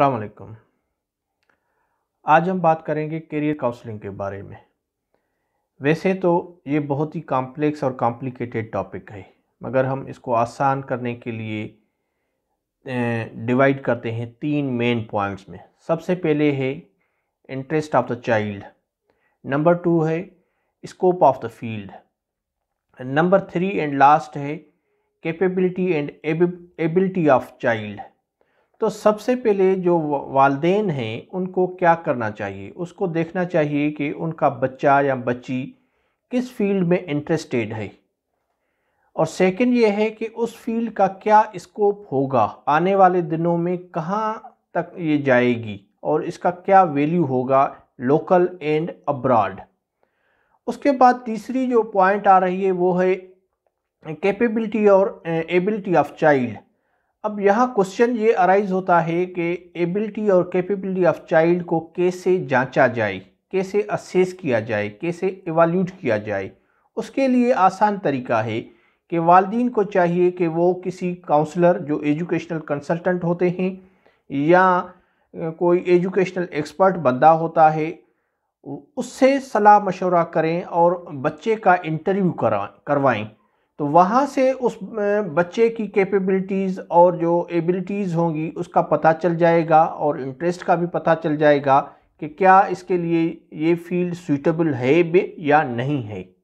अलैक्म आज हम बात करेंगे करियर काउंसलिंग के बारे में वैसे तो ये बहुत ही कॉम्प्लेक्स और कॉम्प्लिकेटेड टॉपिक है मगर हम इसको आसान करने के लिए डिवाइड करते हैं तीन मेन पॉइंट्स में सबसे पहले है interest of the child number two है scope of the field number three and last है capability and ability of child तो सबसे पहले जो वालदेन हैं उनको क्या करना चाहिए उसको देखना चाहिए कि उनका बच्चा या बच्ची किस फील्ड में इंटरेस्टेड है और सेकंड ये है कि उस फील्ड का क्या स्कोप होगा आने वाले दिनों में कहाँ तक ये जाएगी और इसका क्या वैल्यू होगा लोकल एंड अब्रॉड उसके बाद तीसरी जो पॉइंट आ रही है वो है कैपेबिलिटी और एबिलिटी ऑफ चाइल्ड अब यहाँ क्वेश्चन ये अराइज होता है कि एबिलिटी और कैपेबिलिटी ऑफ चाइल्ड को कैसे जांचा जाए कैसे असेस किया जाए कैसे एवाल्यूट किया जाए उसके लिए आसान तरीका है कि वालदीन को चाहिए कि वो किसी काउंसलर जो एजुकेशनल कंसल्टेंट होते हैं या कोई एजुकेशनल एक्सपर्ट बंदा होता है उससे सलाह मशवरा करें और बच्चे का इंटरव्यू करा करवाएं तो वहाँ से उस बच्चे की कैपेबिलिटीज़ और जो एबिलिटीज़ होंगी उसका पता चल जाएगा और इंटरेस्ट का भी पता चल जाएगा कि क्या इसके लिए ये फील्ड सूटेबल है या नहीं है